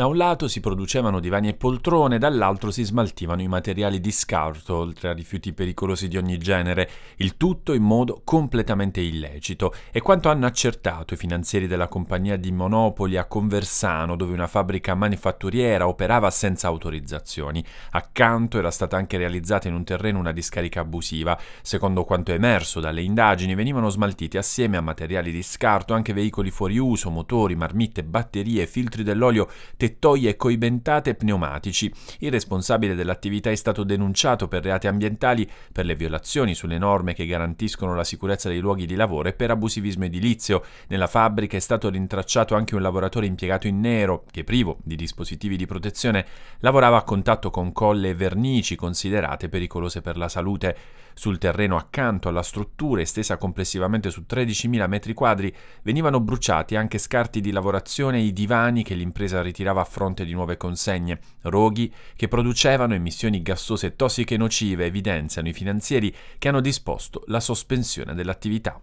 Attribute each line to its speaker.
Speaker 1: Da un lato si producevano divani e poltrone, dall'altro si smaltivano i materiali di scarto, oltre a rifiuti pericolosi di ogni genere, il tutto in modo completamente illecito. E quanto hanno accertato i finanzieri della compagnia di Monopoli a Conversano, dove una fabbrica manifatturiera operava senza autorizzazioni. Accanto era stata anche realizzata in un terreno una discarica abusiva. Secondo quanto emerso dalle indagini, venivano smaltiti assieme a materiali di scarto anche veicoli fuori uso, motori, marmitte, batterie, filtri dell'olio, tessuti tettoie coibentate pneumatici. Il responsabile dell'attività è stato denunciato per reati ambientali, per le violazioni sulle norme che garantiscono la sicurezza dei luoghi di lavoro e per abusivismo edilizio. Nella fabbrica è stato rintracciato anche un lavoratore impiegato in nero, che privo di dispositivi di protezione lavorava a contatto con colle e vernici considerate pericolose per la salute. Sul terreno accanto alla struttura, estesa complessivamente su 13.000 metri quadri, venivano bruciati anche scarti di lavorazione e i divani che l'impresa ritirava girava a fronte di nuove consegne, roghi che producevano emissioni gassose tossiche e nocive, evidenziano i finanzieri che hanno disposto la sospensione dell'attività.